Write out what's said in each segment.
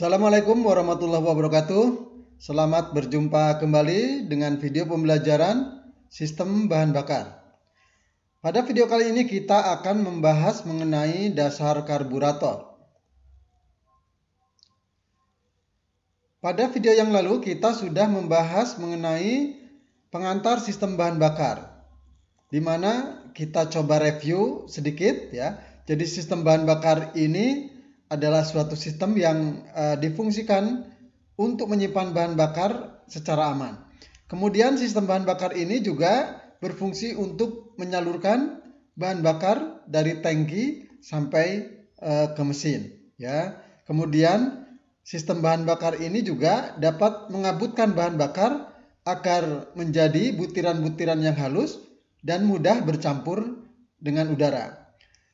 Assalamualaikum warahmatullahi wabarakatuh. Selamat berjumpa kembali dengan video pembelajaran sistem bahan bakar. Pada video kali ini kita akan membahas mengenai dasar karburator. Pada video yang lalu kita sudah membahas mengenai pengantar sistem bahan bakar. Di mana kita coba review sedikit ya. Jadi sistem bahan bakar ini adalah suatu sistem yang uh, difungsikan untuk menyimpan bahan bakar secara aman. Kemudian sistem bahan bakar ini juga berfungsi untuk menyalurkan bahan bakar dari tangki sampai uh, ke mesin, ya. Kemudian sistem bahan bakar ini juga dapat mengabutkan bahan bakar agar menjadi butiran-butiran yang halus dan mudah bercampur dengan udara.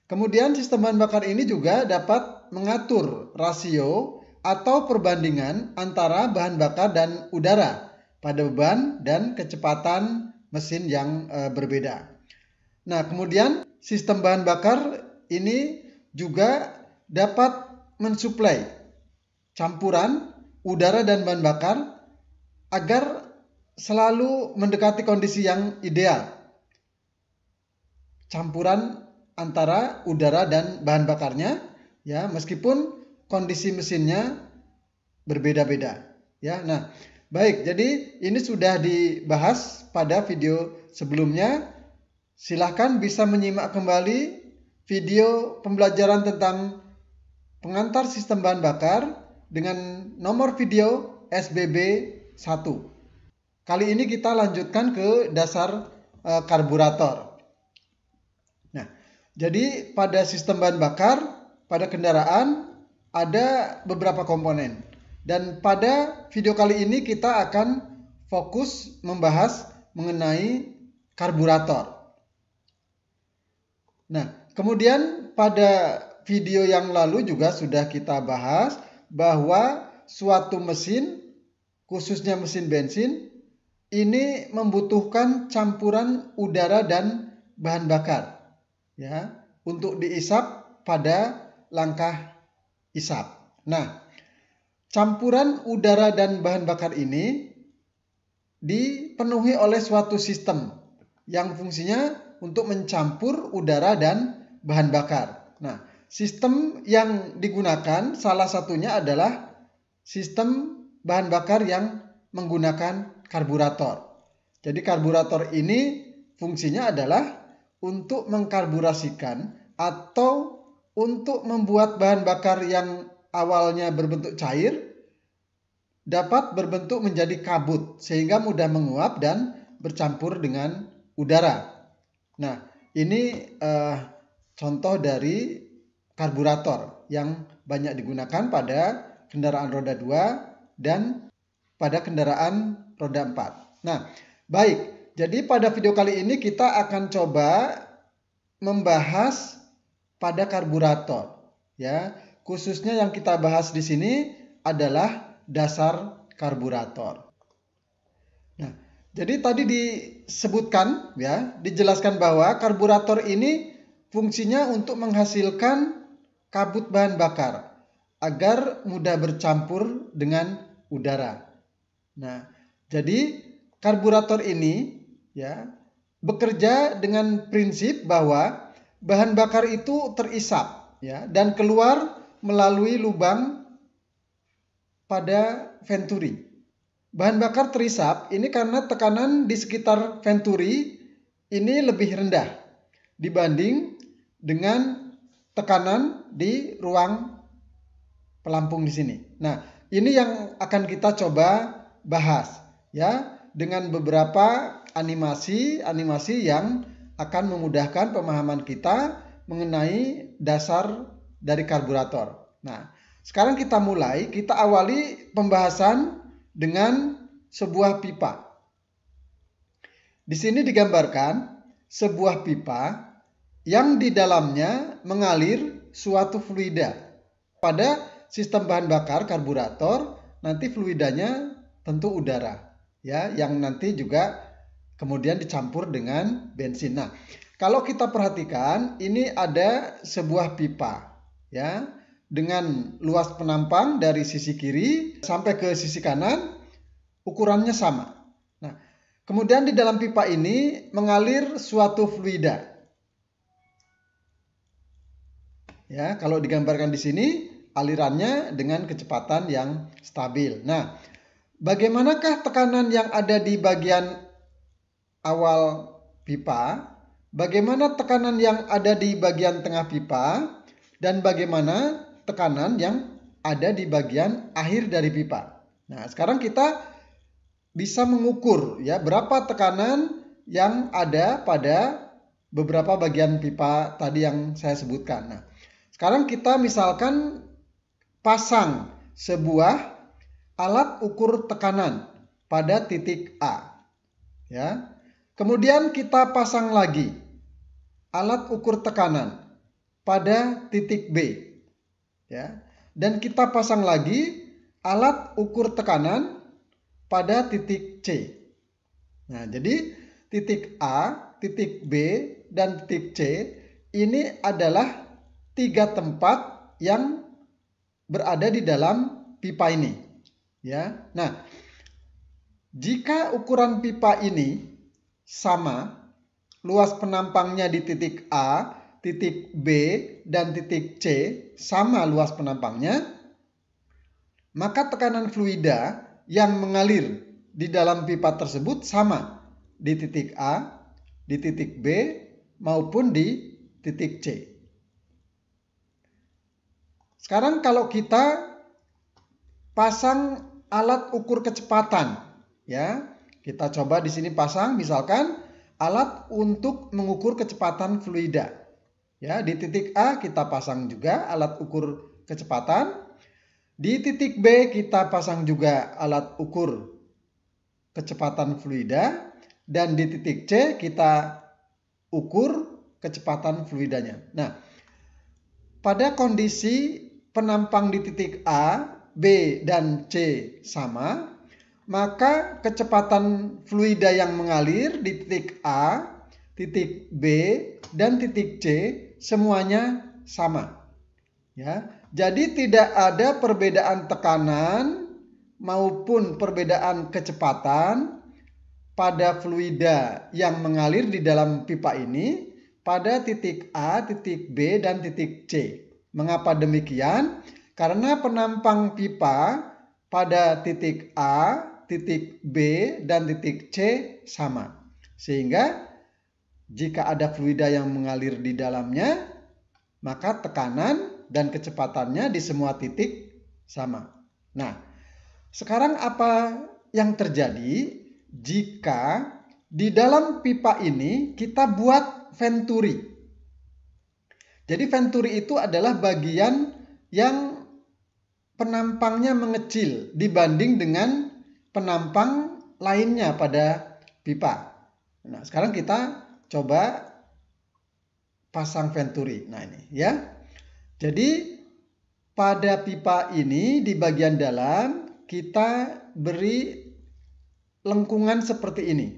Kemudian sistem bahan bakar ini juga dapat mengatur rasio atau perbandingan antara bahan bakar dan udara pada beban dan kecepatan mesin yang e, berbeda. Nah, kemudian sistem bahan bakar ini juga dapat mensuplai campuran udara dan bahan bakar agar selalu mendekati kondisi yang ideal. Campuran antara udara dan bahan bakarnya ya meskipun kondisi mesinnya berbeda-beda ya nah baik jadi ini sudah dibahas pada video sebelumnya silahkan bisa menyimak kembali video pembelajaran tentang pengantar sistem bahan bakar dengan nomor video SBB 1 kali ini kita lanjutkan ke dasar eh, karburator jadi pada sistem bahan bakar, pada kendaraan ada beberapa komponen. Dan pada video kali ini kita akan fokus membahas mengenai karburator. Nah, kemudian pada video yang lalu juga sudah kita bahas bahwa suatu mesin, khususnya mesin bensin, ini membutuhkan campuran udara dan bahan bakar ya untuk diisap pada langkah isap. Nah, campuran udara dan bahan bakar ini dipenuhi oleh suatu sistem yang fungsinya untuk mencampur udara dan bahan bakar. Nah, sistem yang digunakan salah satunya adalah sistem bahan bakar yang menggunakan karburator. Jadi karburator ini fungsinya adalah untuk mengkarburasikan atau untuk membuat bahan bakar yang awalnya berbentuk cair dapat berbentuk menjadi kabut sehingga mudah menguap dan bercampur dengan udara. Nah, ini eh, contoh dari karburator yang banyak digunakan pada kendaraan roda 2 dan pada kendaraan roda 4. Nah, baik. Jadi pada video kali ini kita akan coba membahas pada karburator ya. Khususnya yang kita bahas di sini adalah dasar karburator. Nah, jadi tadi disebutkan ya, dijelaskan bahwa karburator ini fungsinya untuk menghasilkan kabut bahan bakar agar mudah bercampur dengan udara. Nah, jadi karburator ini ya bekerja dengan prinsip bahwa bahan bakar itu terisap ya dan keluar melalui lubang pada venturi. Bahan bakar terisap ini karena tekanan di sekitar venturi ini lebih rendah dibanding dengan tekanan di ruang pelampung di sini. Nah, ini yang akan kita coba bahas ya dengan beberapa animasi-animasi yang akan memudahkan pemahaman kita mengenai dasar dari karburator. Nah, sekarang kita mulai, kita awali pembahasan dengan sebuah pipa. Di sini digambarkan sebuah pipa yang di dalamnya mengalir suatu fluida. Pada sistem bahan bakar karburator, nanti fluidanya tentu udara ya yang nanti juga kemudian dicampur dengan bensin. Nah, kalau kita perhatikan ini ada sebuah pipa ya dengan luas penampang dari sisi kiri sampai ke sisi kanan ukurannya sama. Nah, kemudian di dalam pipa ini mengalir suatu fluida. Ya, kalau digambarkan di sini alirannya dengan kecepatan yang stabil. Nah, bagaimanakah tekanan yang ada di bagian awal pipa, bagaimana tekanan yang ada di bagian tengah pipa, dan bagaimana tekanan yang ada di bagian akhir dari pipa. Nah, sekarang kita bisa mengukur ya berapa tekanan yang ada pada beberapa bagian pipa tadi yang saya sebutkan. Nah, sekarang kita misalkan pasang sebuah alat ukur tekanan pada titik A. Ya. Kemudian kita pasang lagi alat ukur tekanan pada titik B. Ya. Dan kita pasang lagi alat ukur tekanan pada titik C. Nah, jadi titik A, titik B, dan titik C ini adalah tiga tempat yang berada di dalam pipa ini. Ya. Nah, jika ukuran pipa ini sama, luas penampangnya di titik A, titik B, dan titik C sama luas penampangnya, maka tekanan fluida yang mengalir di dalam pipa tersebut sama di titik A, di titik B, maupun di titik C. Sekarang kalau kita pasang alat ukur kecepatan, ya, kita coba di sini pasang misalkan alat untuk mengukur kecepatan fluida. Ya, di titik A kita pasang juga alat ukur kecepatan. Di titik B kita pasang juga alat ukur kecepatan fluida dan di titik C kita ukur kecepatan fluidanya. Nah, pada kondisi penampang di titik A, B dan C sama, maka kecepatan fluida yang mengalir di titik A, titik B, dan titik C semuanya sama. Ya. Jadi tidak ada perbedaan tekanan maupun perbedaan kecepatan pada fluida yang mengalir di dalam pipa ini pada titik A, titik B, dan titik C. Mengapa demikian? Karena penampang pipa pada titik A titik B dan titik C sama. Sehingga jika ada fluida yang mengalir di dalamnya, maka tekanan dan kecepatannya di semua titik sama. Nah, sekarang apa yang terjadi jika di dalam pipa ini kita buat venturi? Jadi venturi itu adalah bagian yang penampangnya mengecil dibanding dengan penampang lainnya pada pipa. Nah, sekarang kita coba pasang venturi. Nah, ini ya. Jadi pada pipa ini di bagian dalam kita beri lengkungan seperti ini.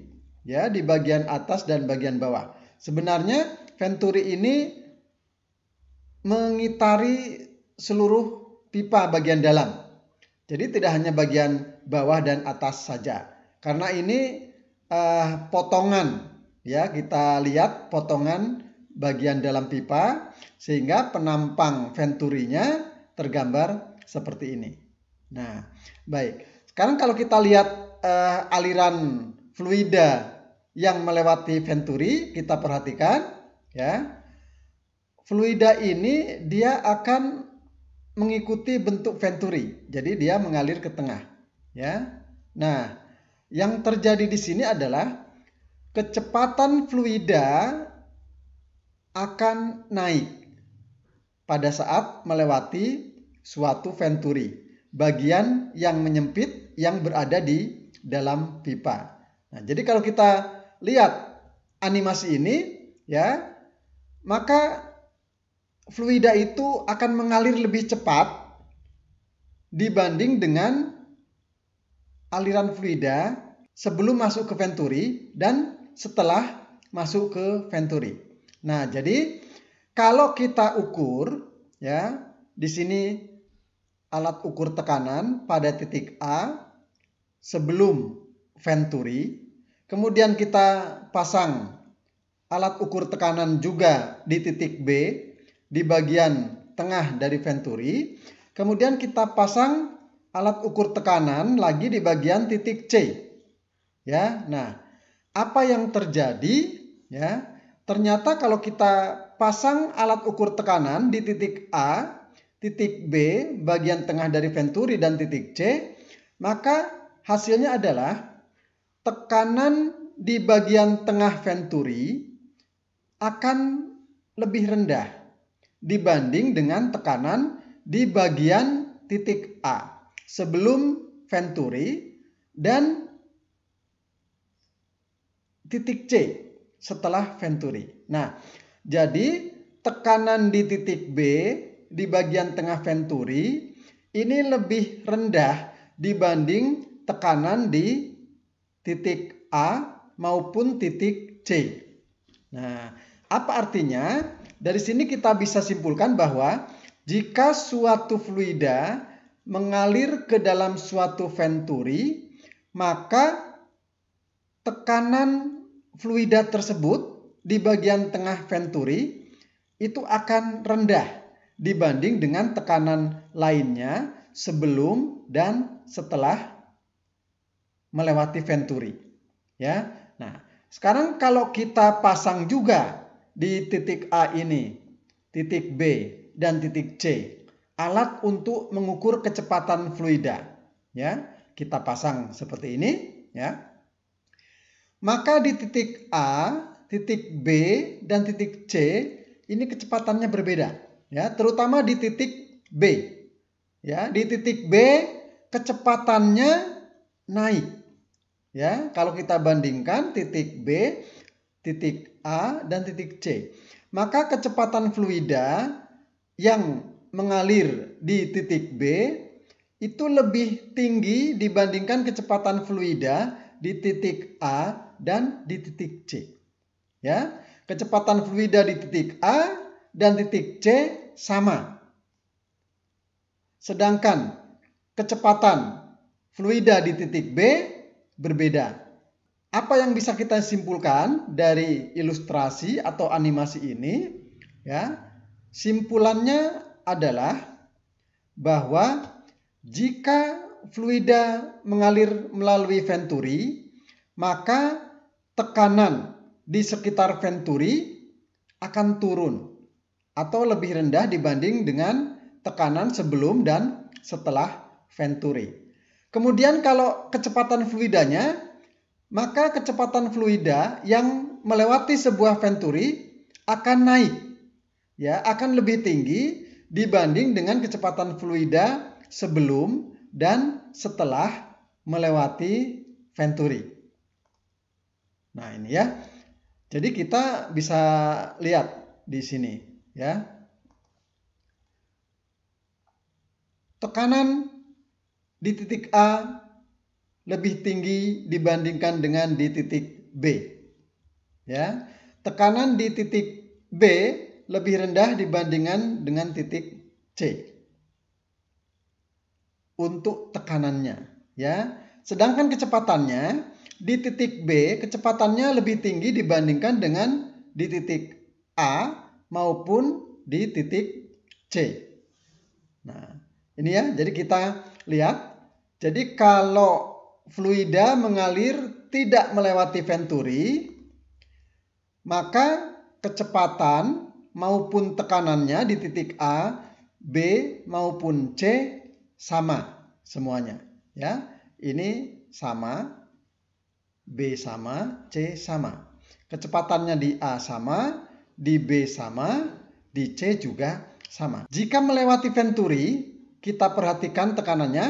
Ya, di bagian atas dan bagian bawah. Sebenarnya venturi ini mengitari seluruh pipa bagian dalam jadi tidak hanya bagian bawah dan atas saja. Karena ini uh, potongan ya kita lihat potongan bagian dalam pipa sehingga penampang venturinya tergambar seperti ini. Nah, baik. Sekarang kalau kita lihat uh, aliran fluida yang melewati venturi, kita perhatikan ya. Fluida ini dia akan mengikuti bentuk venturi. Jadi dia mengalir ke tengah, ya. Nah, yang terjadi di sini adalah kecepatan fluida akan naik pada saat melewati suatu venturi, bagian yang menyempit yang berada di dalam pipa. Nah, jadi kalau kita lihat animasi ini ya, maka fluida itu akan mengalir lebih cepat dibanding dengan aliran fluida sebelum masuk ke venturi dan setelah masuk ke venturi. Nah, jadi kalau kita ukur ya, di sini alat ukur tekanan pada titik A sebelum venturi, kemudian kita pasang alat ukur tekanan juga di titik B di bagian tengah dari venturi. Kemudian kita pasang alat ukur tekanan lagi di bagian titik C. Ya. Nah, apa yang terjadi ya? Ternyata kalau kita pasang alat ukur tekanan di titik A, titik B, bagian tengah dari venturi dan titik C, maka hasilnya adalah tekanan di bagian tengah venturi akan lebih rendah dibanding dengan tekanan di bagian titik A sebelum venturi dan titik C setelah venturi. Nah, jadi tekanan di titik B di bagian tengah venturi ini lebih rendah dibanding tekanan di titik A maupun titik C. Nah, apa artinya? Dari sini kita bisa simpulkan bahwa jika suatu fluida mengalir ke dalam suatu venturi, maka tekanan fluida tersebut di bagian tengah venturi itu akan rendah dibanding dengan tekanan lainnya sebelum dan setelah melewati venturi. Ya. Nah, sekarang kalau kita pasang juga di titik A ini, titik B, dan titik C. Alat untuk mengukur kecepatan fluida. Ya, kita pasang seperti ini, ya. Maka di titik A, titik B, dan titik C ini kecepatannya berbeda, ya, terutama di titik B. Ya, di titik B kecepatannya naik. Ya, kalau kita bandingkan titik B, titik A dan titik C. Maka kecepatan fluida yang mengalir di titik B itu lebih tinggi dibandingkan kecepatan fluida di titik A dan di titik C. Ya, kecepatan fluida di titik A dan titik C sama. Sedangkan kecepatan fluida di titik B berbeda apa yang bisa kita simpulkan dari ilustrasi atau animasi ini ya simpulannya adalah bahwa jika fluida mengalir melalui venturi maka tekanan di sekitar venturi akan turun atau lebih rendah dibanding dengan tekanan sebelum dan setelah venturi. Kemudian kalau kecepatan fluidanya maka kecepatan fluida yang melewati sebuah venturi akan naik ya akan lebih tinggi dibanding dengan kecepatan fluida sebelum dan setelah melewati venturi. Nah, ini ya. Jadi kita bisa lihat di sini ya. Tekanan di titik A lebih tinggi dibandingkan dengan di titik B. Ya, tekanan di titik B lebih rendah dibandingkan dengan titik C. Untuk tekanannya, ya. Sedangkan kecepatannya di titik B kecepatannya lebih tinggi dibandingkan dengan di titik A maupun di titik C. Nah, ini ya. Jadi kita lihat. Jadi kalau fluida mengalir tidak melewati venturi, maka kecepatan maupun tekanannya di titik A, B maupun C sama semuanya, ya. Ini sama B sama, C sama. Kecepatannya di A sama, di B sama, di C juga sama. Jika melewati venturi, kita perhatikan tekanannya,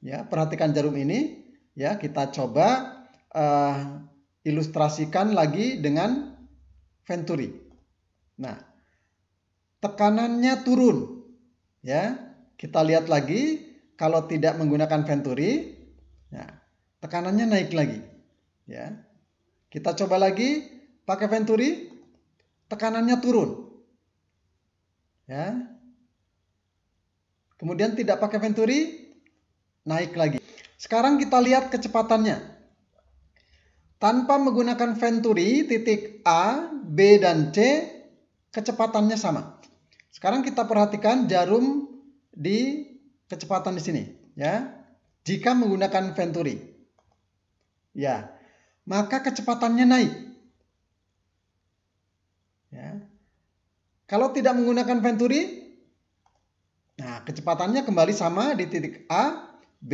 ya, perhatikan jarum ini Ya, kita coba uh, ilustrasikan lagi dengan Venturi. Nah, tekanannya turun. Ya, kita lihat lagi kalau tidak menggunakan Venturi, ya, tekanannya naik lagi. Ya. Kita coba lagi pakai Venturi, tekanannya turun. Ya. Kemudian tidak pakai Venturi, naik lagi. Sekarang kita lihat kecepatannya. Tanpa menggunakan venturi, titik A, B, dan C, kecepatannya sama. Sekarang kita perhatikan jarum di kecepatan di sini. ya. Jika menggunakan venturi. Ya, maka kecepatannya naik. Ya. Kalau tidak menggunakan venturi, nah kecepatannya kembali sama di titik A, B,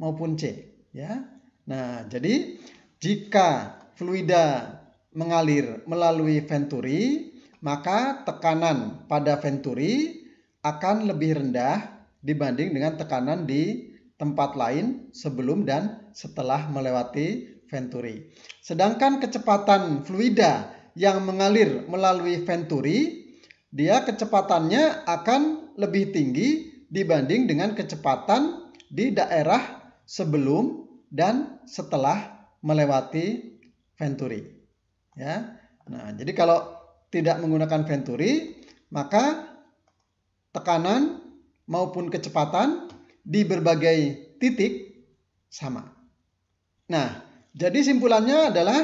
maupun C ya. Nah, jadi jika fluida mengalir melalui venturi, maka tekanan pada venturi akan lebih rendah dibanding dengan tekanan di tempat lain sebelum dan setelah melewati venturi. Sedangkan kecepatan fluida yang mengalir melalui venturi, dia kecepatannya akan lebih tinggi dibanding dengan kecepatan di daerah sebelum dan setelah melewati venturi. Ya. Nah, jadi kalau tidak menggunakan venturi, maka tekanan maupun kecepatan di berbagai titik sama. Nah, jadi simpulannya adalah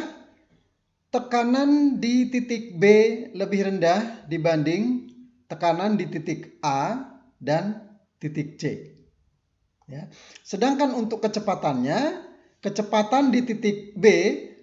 tekanan di titik B lebih rendah dibanding tekanan di titik A dan titik C. Ya. Sedangkan untuk kecepatannya, kecepatan di titik B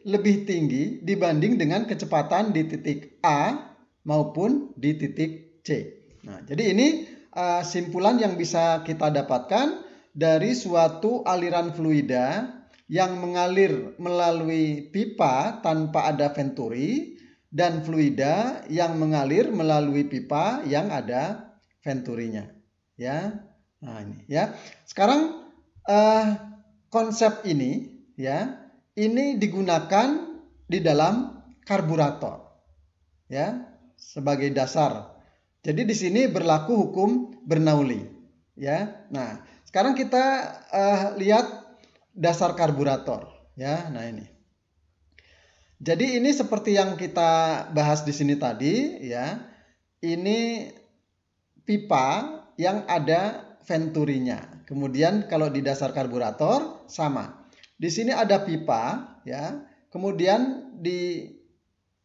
lebih tinggi dibanding dengan kecepatan di titik A maupun di titik C. Nah, jadi ini uh, simpulan yang bisa kita dapatkan dari suatu aliran fluida yang mengalir melalui pipa tanpa ada venturi dan fluida yang mengalir melalui pipa yang ada venturinya. Ya, Nah, ini ya. Sekarang uh, konsep ini ya, ini digunakan di dalam karburator. Ya, sebagai dasar. Jadi di sini berlaku hukum Bernoulli, ya. Nah, sekarang kita uh, lihat dasar karburator, ya. Nah, ini. Jadi ini seperti yang kita bahas di sini tadi, ya. Ini pipa yang ada venturinya. Kemudian kalau di dasar karburator sama. Di sini ada pipa ya. Kemudian di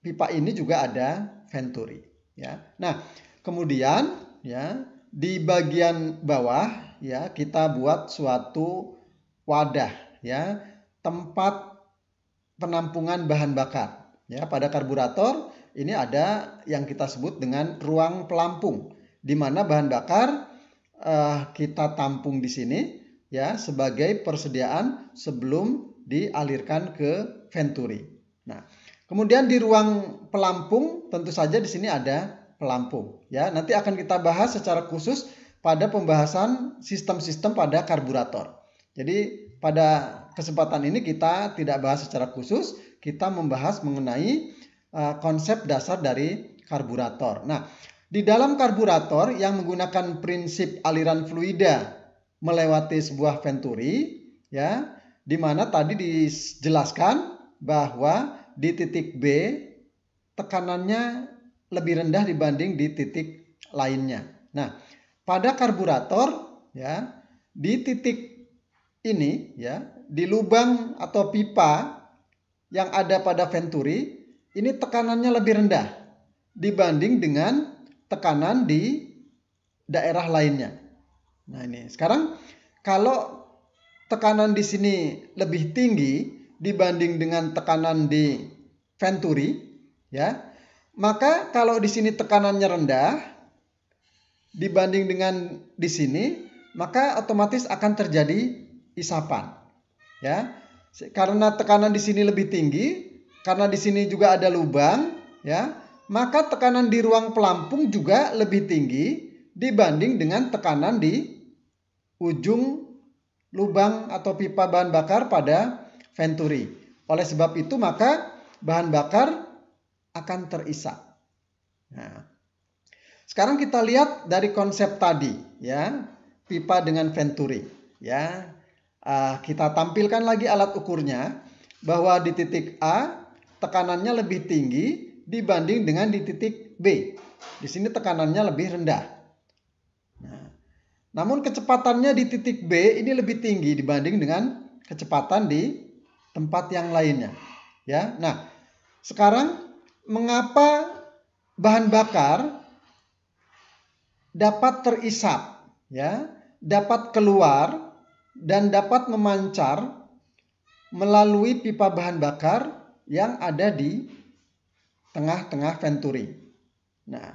pipa ini juga ada venturi ya. Nah, kemudian ya di bagian bawah ya kita buat suatu wadah ya, tempat penampungan bahan bakar ya. Pada karburator ini ada yang kita sebut dengan ruang pelampung di mana bahan bakar uh, kita tampung di sini ya sebagai persediaan sebelum dialirkan ke venturi. Nah, kemudian di ruang pelampung tentu saja di sini ada pelampung ya. Nanti akan kita bahas secara khusus pada pembahasan sistem-sistem pada karburator. Jadi pada kesempatan ini kita tidak bahas secara khusus, kita membahas mengenai uh, konsep dasar dari karburator. Nah, di dalam karburator yang menggunakan prinsip aliran fluida melewati sebuah venturi, ya, di mana tadi dijelaskan bahwa di titik B tekanannya lebih rendah dibanding di titik lainnya. Nah, pada karburator ya, di titik ini ya, di lubang atau pipa yang ada pada venturi ini tekanannya lebih rendah dibanding dengan tekanan di daerah lainnya. Nah, ini sekarang kalau tekanan di sini lebih tinggi dibanding dengan tekanan di venturi, ya. Maka kalau di sini tekanannya rendah dibanding dengan di sini, maka otomatis akan terjadi isapan. Ya. Karena tekanan di sini lebih tinggi, karena di sini juga ada lubang, ya maka tekanan di ruang pelampung juga lebih tinggi dibanding dengan tekanan di ujung lubang atau pipa bahan bakar pada venturi. Oleh sebab itu maka bahan bakar akan terisap. Nah, sekarang kita lihat dari konsep tadi ya, pipa dengan venturi ya. Uh, kita tampilkan lagi alat ukurnya bahwa di titik A tekanannya lebih tinggi dibanding dengan di titik B. Di sini tekanannya lebih rendah. Nah, namun kecepatannya di titik B ini lebih tinggi dibanding dengan kecepatan di tempat yang lainnya. Ya. Nah, sekarang mengapa bahan bakar dapat terisap, ya, dapat keluar dan dapat memancar melalui pipa bahan bakar yang ada di tengah-tengah venturi. Nah,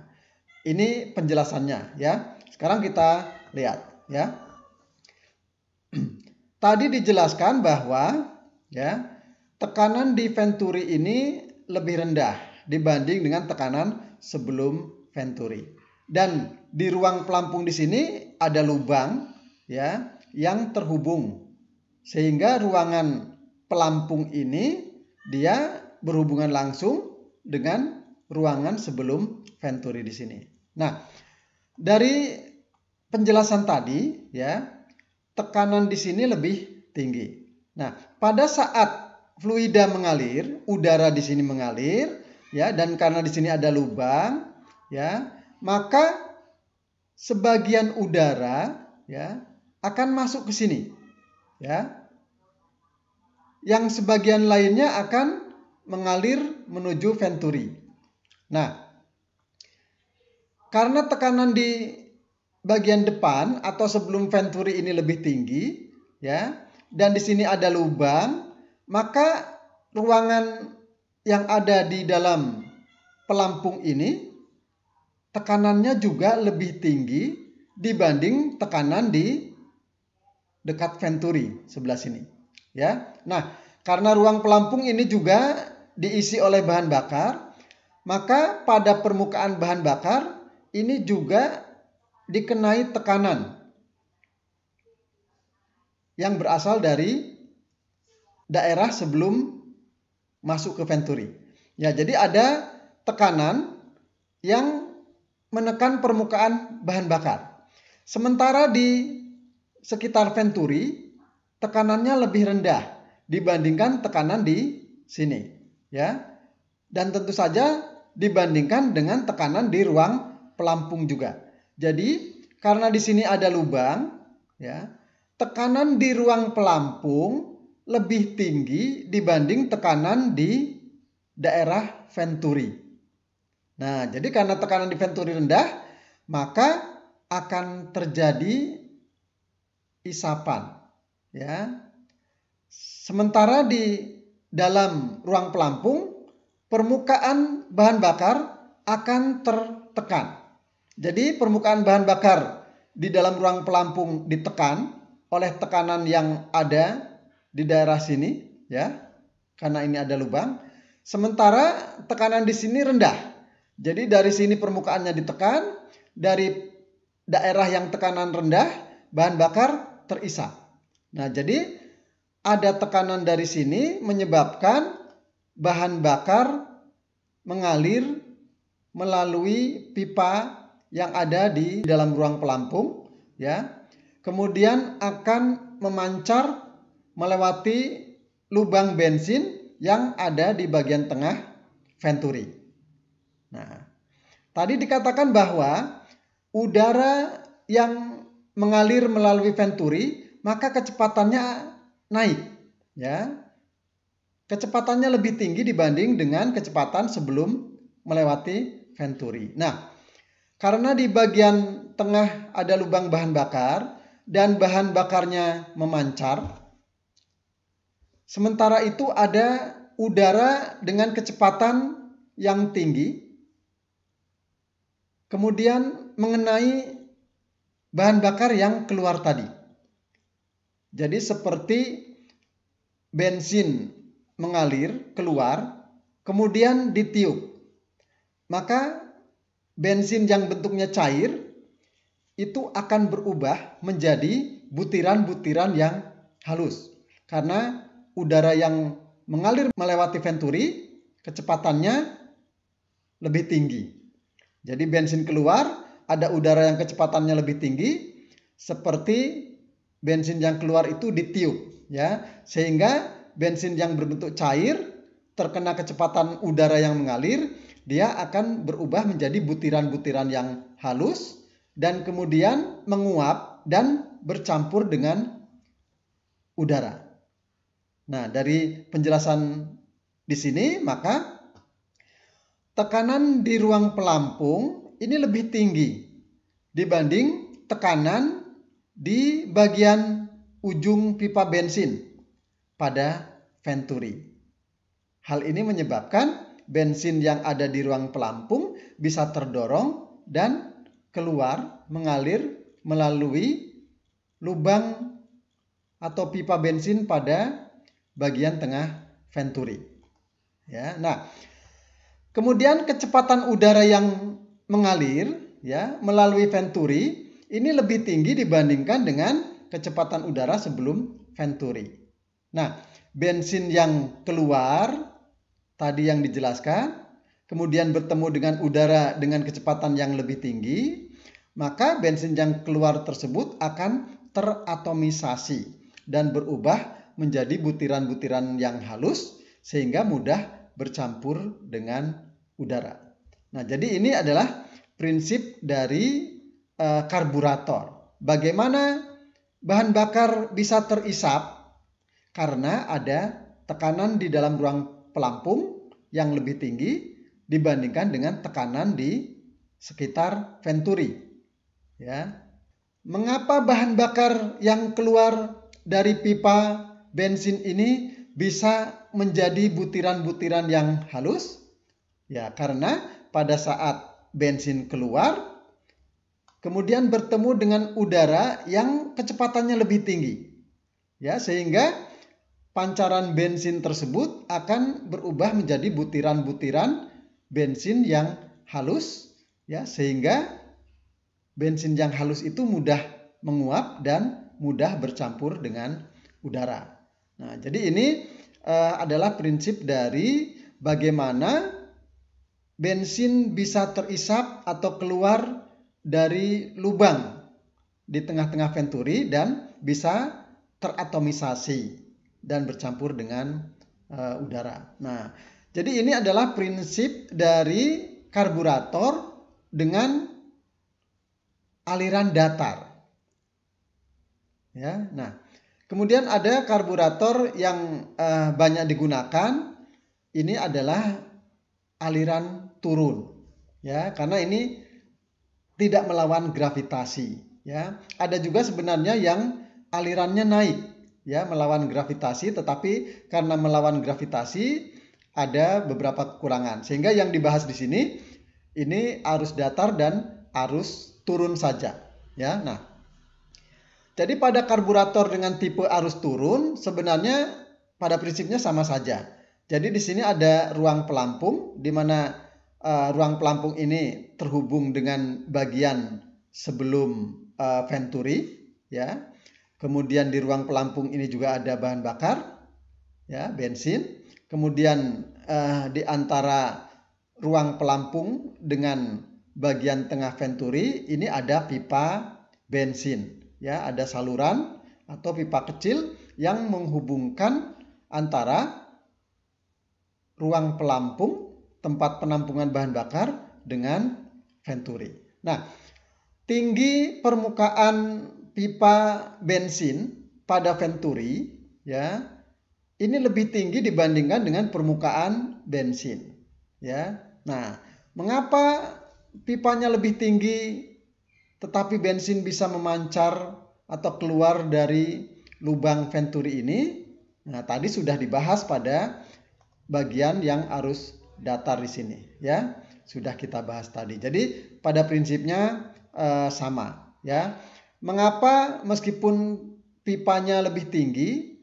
ini penjelasannya ya. Sekarang kita lihat ya. Tadi dijelaskan bahwa ya, tekanan di venturi ini lebih rendah dibanding dengan tekanan sebelum venturi. Dan di ruang pelampung di sini ada lubang ya yang terhubung sehingga ruangan pelampung ini dia berhubungan langsung dengan ruangan sebelum Venturi di sini. Nah, dari penjelasan tadi ya, tekanan di sini lebih tinggi. Nah, pada saat fluida mengalir, udara di sini mengalir ya dan karena di sini ada lubang ya, maka sebagian udara ya akan masuk ke sini. Ya. Yang sebagian lainnya akan mengalir menuju Venturi. Nah, karena tekanan di bagian depan atau sebelum Venturi ini lebih tinggi, ya, dan di sini ada lubang, maka ruangan yang ada di dalam pelampung ini tekanannya juga lebih tinggi dibanding tekanan di dekat Venturi sebelah sini, ya. Nah, karena ruang pelampung ini juga diisi oleh bahan bakar, maka pada permukaan bahan bakar ini juga dikenai tekanan yang berasal dari daerah sebelum masuk ke venturi. Ya, jadi ada tekanan yang menekan permukaan bahan bakar. Sementara di sekitar venturi tekanannya lebih rendah dibandingkan tekanan di sini ya. Dan tentu saja dibandingkan dengan tekanan di ruang pelampung juga. Jadi karena di sini ada lubang, ya, tekanan di ruang pelampung lebih tinggi dibanding tekanan di daerah venturi. Nah, jadi karena tekanan di venturi rendah, maka akan terjadi isapan, ya. Sementara di dalam ruang pelampung, permukaan bahan bakar akan tertekan. Jadi permukaan bahan bakar di dalam ruang pelampung ditekan oleh tekanan yang ada di daerah sini ya. Karena ini ada lubang. Sementara tekanan di sini rendah. Jadi dari sini permukaannya ditekan, dari daerah yang tekanan rendah bahan bakar terisap. Nah, jadi ada tekanan dari sini menyebabkan bahan bakar mengalir melalui pipa yang ada di dalam ruang pelampung ya. Kemudian akan memancar melewati lubang bensin yang ada di bagian tengah venturi. Nah, tadi dikatakan bahwa udara yang mengalir melalui venturi maka kecepatannya naik ya kecepatannya lebih tinggi dibanding dengan kecepatan sebelum melewati venturi. Nah, karena di bagian tengah ada lubang bahan bakar dan bahan bakarnya memancar, sementara itu ada udara dengan kecepatan yang tinggi, kemudian mengenai bahan bakar yang keluar tadi. Jadi seperti bensin mengalir keluar, kemudian ditiup. Maka bensin yang bentuknya cair itu akan berubah menjadi butiran-butiran yang halus. Karena udara yang mengalir melewati venturi kecepatannya lebih tinggi. Jadi bensin keluar, ada udara yang kecepatannya lebih tinggi seperti bensin yang keluar itu ditiup ya sehingga bensin yang berbentuk cair terkena kecepatan udara yang mengalir dia akan berubah menjadi butiran-butiran yang halus dan kemudian menguap dan bercampur dengan udara. Nah, dari penjelasan di sini maka tekanan di ruang pelampung ini lebih tinggi dibanding tekanan di bagian ujung pipa bensin pada venturi. Hal ini menyebabkan bensin yang ada di ruang pelampung bisa terdorong dan keluar mengalir melalui lubang atau pipa bensin pada bagian tengah venturi. Ya, nah, kemudian kecepatan udara yang mengalir ya melalui venturi ini lebih tinggi dibandingkan dengan kecepatan udara sebelum Venturi. Nah, bensin yang keluar tadi yang dijelaskan, kemudian bertemu dengan udara dengan kecepatan yang lebih tinggi, maka bensin yang keluar tersebut akan teratomisasi dan berubah menjadi butiran-butiran yang halus sehingga mudah bercampur dengan udara. Nah, jadi ini adalah prinsip dari Eh, karburator. Bagaimana bahan bakar bisa terisap? Karena ada tekanan di dalam ruang pelampung yang lebih tinggi dibandingkan dengan tekanan di sekitar venturi. Ya. Mengapa bahan bakar yang keluar dari pipa bensin ini bisa menjadi butiran-butiran yang halus? Ya, karena pada saat bensin keluar, kemudian bertemu dengan udara yang kecepatannya lebih tinggi. Ya, sehingga pancaran bensin tersebut akan berubah menjadi butiran-butiran bensin yang halus ya, sehingga bensin yang halus itu mudah menguap dan mudah bercampur dengan udara. Nah, jadi ini uh, adalah prinsip dari bagaimana bensin bisa terisap atau keluar dari lubang di tengah-tengah venturi dan bisa teratomisasi dan bercampur dengan uh, udara. Nah, jadi ini adalah prinsip dari karburator dengan aliran datar. Ya, nah, kemudian ada karburator yang uh, banyak digunakan. Ini adalah aliran turun, ya, karena ini tidak melawan gravitasi ya. Ada juga sebenarnya yang alirannya naik ya melawan gravitasi tetapi karena melawan gravitasi ada beberapa kekurangan. Sehingga yang dibahas di sini ini arus datar dan arus turun saja ya. Nah, jadi pada karburator dengan tipe arus turun sebenarnya pada prinsipnya sama saja. Jadi di sini ada ruang pelampung di mana uh, ruang pelampung ini terhubung dengan bagian sebelum uh, venturi ya. Kemudian di ruang pelampung ini juga ada bahan bakar ya, bensin. Kemudian uh, di antara ruang pelampung dengan bagian tengah venturi ini ada pipa bensin ya, ada saluran atau pipa kecil yang menghubungkan antara ruang pelampung tempat penampungan bahan bakar dengan venturi. Nah, tinggi permukaan pipa bensin pada venturi ya ini lebih tinggi dibandingkan dengan permukaan bensin ya. Nah, mengapa pipanya lebih tinggi tetapi bensin bisa memancar atau keluar dari lubang venturi ini? Nah, tadi sudah dibahas pada bagian yang arus datar di sini ya sudah kita bahas tadi jadi pada prinsipnya eh, sama ya mengapa meskipun pipanya lebih tinggi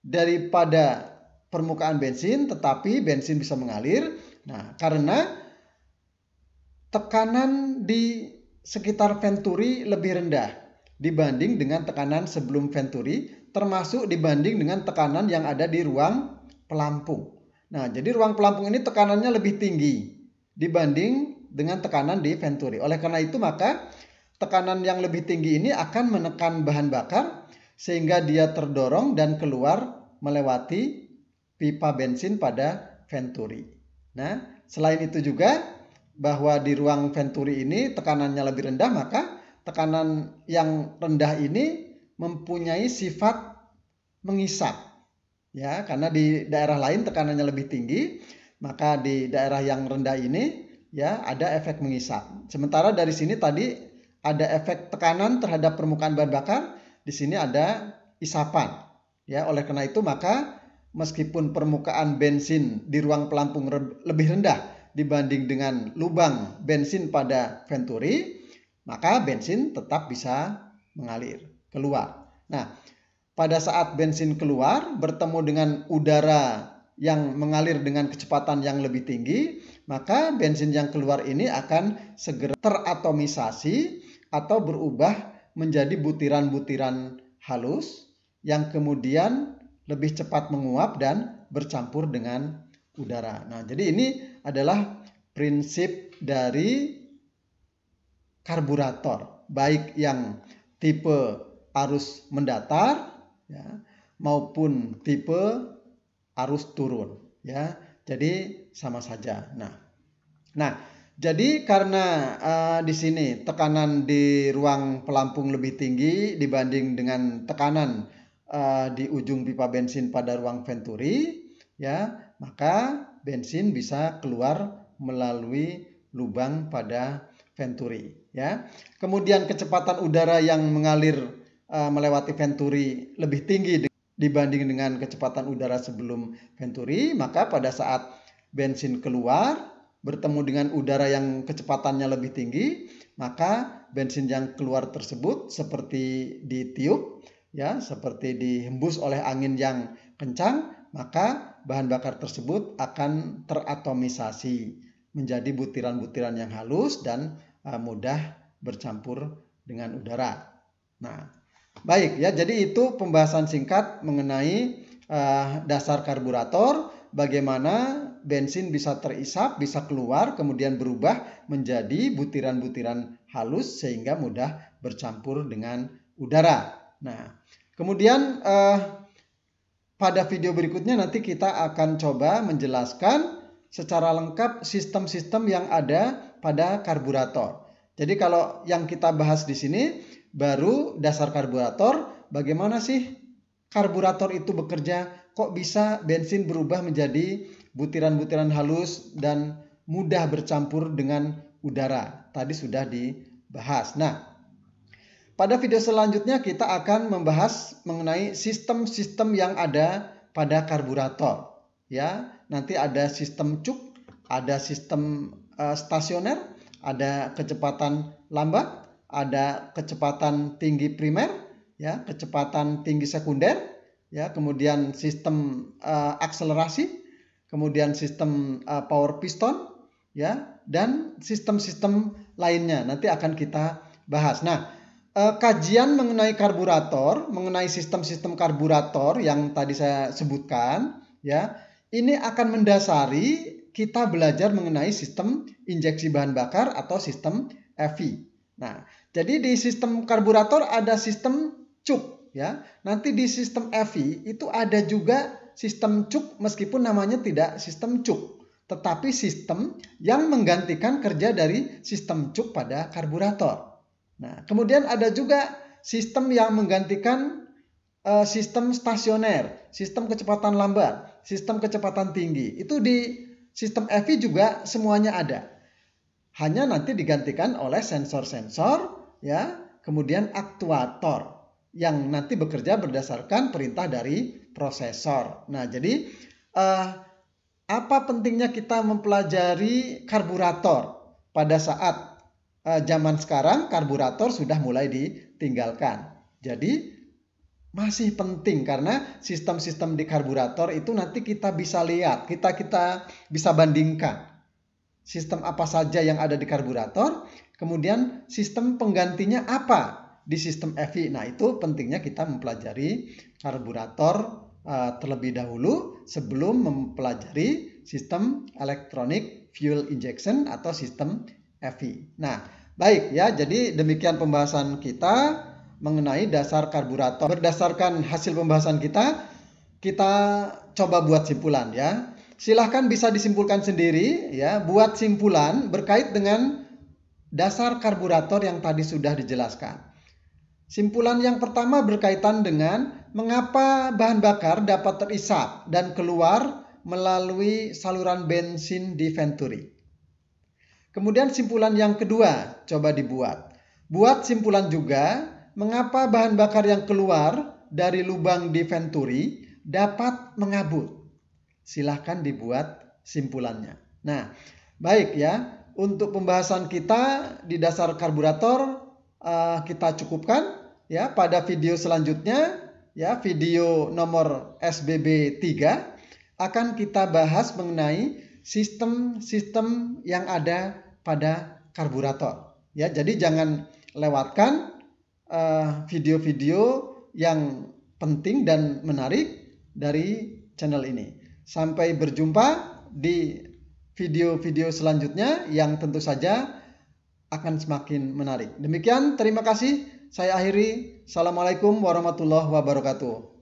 daripada permukaan bensin tetapi bensin bisa mengalir nah karena tekanan di sekitar venturi lebih rendah dibanding dengan tekanan sebelum venturi termasuk dibanding dengan tekanan yang ada di ruang pelampung Nah, jadi ruang pelampung ini tekanannya lebih tinggi dibanding dengan tekanan di venturi. Oleh karena itu, maka tekanan yang lebih tinggi ini akan menekan bahan bakar sehingga dia terdorong dan keluar melewati pipa bensin pada venturi. Nah, selain itu juga bahwa di ruang venturi ini tekanannya lebih rendah, maka tekanan yang rendah ini mempunyai sifat mengisap ya karena di daerah lain tekanannya lebih tinggi maka di daerah yang rendah ini ya ada efek mengisap sementara dari sini tadi ada efek tekanan terhadap permukaan bahan bakar di sini ada isapan ya oleh karena itu maka meskipun permukaan bensin di ruang pelampung lebih rendah dibanding dengan lubang bensin pada venturi maka bensin tetap bisa mengalir keluar nah pada saat bensin keluar bertemu dengan udara yang mengalir dengan kecepatan yang lebih tinggi, maka bensin yang keluar ini akan segera teratomisasi atau berubah menjadi butiran-butiran halus yang kemudian lebih cepat menguap dan bercampur dengan udara. Nah, jadi ini adalah prinsip dari karburator, baik yang tipe arus mendatar ya, maupun tipe arus turun ya. Jadi sama saja. Nah, nah jadi karena uh, di sini tekanan di ruang pelampung lebih tinggi dibanding dengan tekanan uh, di ujung pipa bensin pada ruang venturi, ya maka bensin bisa keluar melalui lubang pada venturi. Ya, kemudian kecepatan udara yang mengalir Eh, melewati Venturi lebih tinggi dibanding dengan kecepatan udara sebelum Venturi, maka pada saat bensin keluar bertemu dengan udara yang kecepatannya lebih tinggi, maka bensin yang keluar tersebut seperti ditiup ya, seperti dihembus oleh angin yang kencang, maka bahan bakar tersebut akan teratomisasi menjadi butiran-butiran yang halus dan eh, mudah bercampur dengan udara. Nah, Baik ya, jadi itu pembahasan singkat mengenai uh, dasar karburator, bagaimana bensin bisa terisap, bisa keluar, kemudian berubah menjadi butiran-butiran halus sehingga mudah bercampur dengan udara. Nah, kemudian uh, pada video berikutnya nanti kita akan coba menjelaskan secara lengkap sistem-sistem yang ada pada karburator. Jadi kalau yang kita bahas di sini baru dasar karburator, bagaimana sih karburator itu bekerja? Kok bisa bensin berubah menjadi butiran-butiran halus dan mudah bercampur dengan udara? Tadi sudah dibahas. Nah, pada video selanjutnya kita akan membahas mengenai sistem-sistem yang ada pada karburator. Ya, nanti ada sistem cuk, ada sistem uh, stasioner, ada kecepatan lambat, ada kecepatan tinggi primer, ya, kecepatan tinggi sekunder, ya, kemudian sistem uh, akselerasi, kemudian sistem uh, power piston, ya, dan sistem-sistem lainnya. Nanti akan kita bahas. Nah, uh, kajian mengenai karburator, mengenai sistem-sistem karburator yang tadi saya sebutkan, ya, ini akan mendasari kita belajar mengenai sistem injeksi bahan bakar atau sistem EV. Nah, jadi di sistem karburator ada sistem cuk ya. Nanti di sistem EV itu ada juga sistem cuk meskipun namanya tidak sistem cuk, tetapi sistem yang menggantikan kerja dari sistem cuk pada karburator. Nah, kemudian ada juga sistem yang menggantikan uh, sistem stasioner, sistem kecepatan lambat, sistem kecepatan tinggi. Itu di sistem EV juga semuanya ada. Hanya nanti digantikan oleh sensor-sensor ya, kemudian aktuator yang nanti bekerja berdasarkan perintah dari prosesor. Nah, jadi eh, apa pentingnya kita mempelajari karburator pada saat eh, zaman sekarang karburator sudah mulai ditinggalkan. Jadi masih penting karena sistem-sistem di karburator itu nanti kita bisa lihat, kita kita bisa bandingkan sistem apa saja yang ada di karburator Kemudian sistem penggantinya apa di sistem EV? Nah itu pentingnya kita mempelajari karburator uh, terlebih dahulu sebelum mempelajari sistem elektronik fuel injection atau sistem EV. Nah baik ya jadi demikian pembahasan kita mengenai dasar karburator. Berdasarkan hasil pembahasan kita, kita coba buat simpulan ya. Silahkan bisa disimpulkan sendiri ya, buat simpulan berkait dengan dasar karburator yang tadi sudah dijelaskan. Simpulan yang pertama berkaitan dengan mengapa bahan bakar dapat terisap dan keluar melalui saluran bensin di Venturi. Kemudian simpulan yang kedua coba dibuat. Buat simpulan juga mengapa bahan bakar yang keluar dari lubang di Venturi dapat mengabut. Silahkan dibuat simpulannya. Nah, baik ya untuk pembahasan kita di dasar karburator uh, kita cukupkan ya pada video selanjutnya ya video nomor SBB 3 akan kita bahas mengenai sistem-sistem yang ada pada karburator ya jadi jangan lewatkan eh, video-video uh, yang penting dan menarik dari channel ini sampai berjumpa di video-video selanjutnya yang tentu saja akan semakin menarik. Demikian, terima kasih. Saya akhiri. Assalamualaikum warahmatullahi wabarakatuh.